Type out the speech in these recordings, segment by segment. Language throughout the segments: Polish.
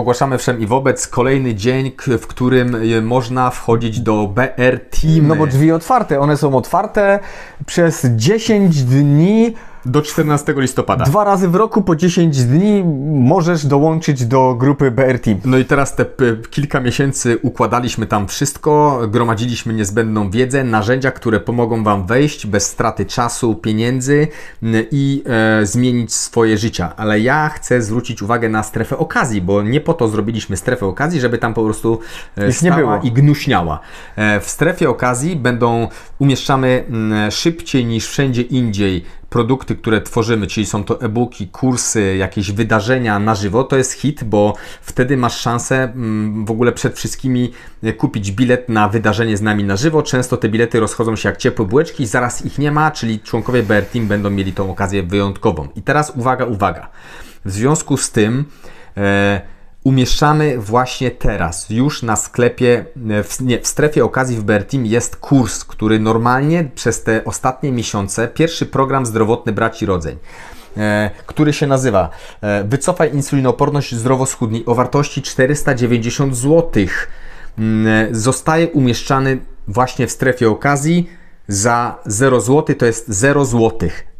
Ogłaszamy wszem i wobec kolejny dzień, w którym e, można wchodzić do BR Team. No bo drzwi otwarte, one są otwarte przez 10 dni do 14 listopada. Dwa razy w roku po 10 dni możesz dołączyć do grupy BR Team. No i teraz te kilka miesięcy układaliśmy tam wszystko, gromadziliśmy niezbędną wiedzę, narzędzia, które pomogą Wam wejść bez straty czasu, pieniędzy i e, zmienić swoje życia. Ale ja chcę zwrócić uwagę na strefę okazji, bo nie po to zrobiliśmy strefę okazji, żeby tam po prostu e, stała nie było. i gnuśniała. E, w strefie okazji będą, umieszczamy m, szybciej niż wszędzie indziej produkty, które tworzymy, czyli są to e-booki, kursy, jakieś wydarzenia na żywo, to jest hit, bo wtedy masz szansę mm, w ogóle przed wszystkimi e, kupić bilet na wydarzenie z nami na żywo. Często te bilety rozchodzą się jak ciepłe bułeczki, zaraz ich nie ma, czyli członkowie BR Team będą mieli tą okazję wyjątkową. I teraz uwaga, uwaga. W związku z tym, e, umieszczamy właśnie teraz. Już na sklepie, e, w, nie, w strefie okazji w Bertim jest kurs, który normalnie przez te ostatnie miesiące, pierwszy program zdrowotny braci rodzeń e, który się nazywa e, Wycofaj insulinoporność zdrowoschudni o wartości 490 zł. Mm, zostaje umieszczany właśnie w strefie okazji za 0 zł, to jest 0 zł.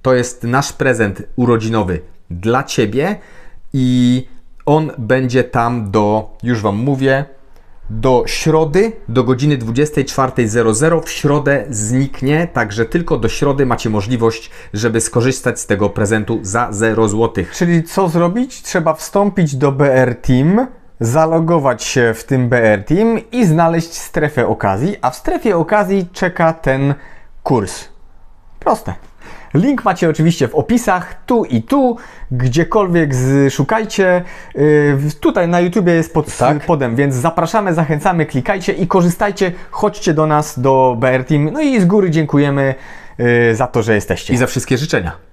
To jest nasz prezent urodzinowy dla Ciebie i on będzie tam do, już Wam mówię, do środy, do godziny 24.00 w środę zniknie, także tylko do środy macie możliwość, żeby skorzystać z tego prezentu za 0 zł. Czyli co zrobić? Trzeba wstąpić do BR Team, zalogować się w tym BR Team i znaleźć strefę okazji, a w strefie okazji czeka ten kurs. Proste. Link macie oczywiście w opisach, tu i tu, gdziekolwiek szukajcie. Y, tutaj na YouTubie jest pod tak. podem, więc zapraszamy, zachęcamy, klikajcie i korzystajcie. Chodźcie do nas, do BR Team. No i z góry dziękujemy y, za to, że jesteście. I za wszystkie życzenia.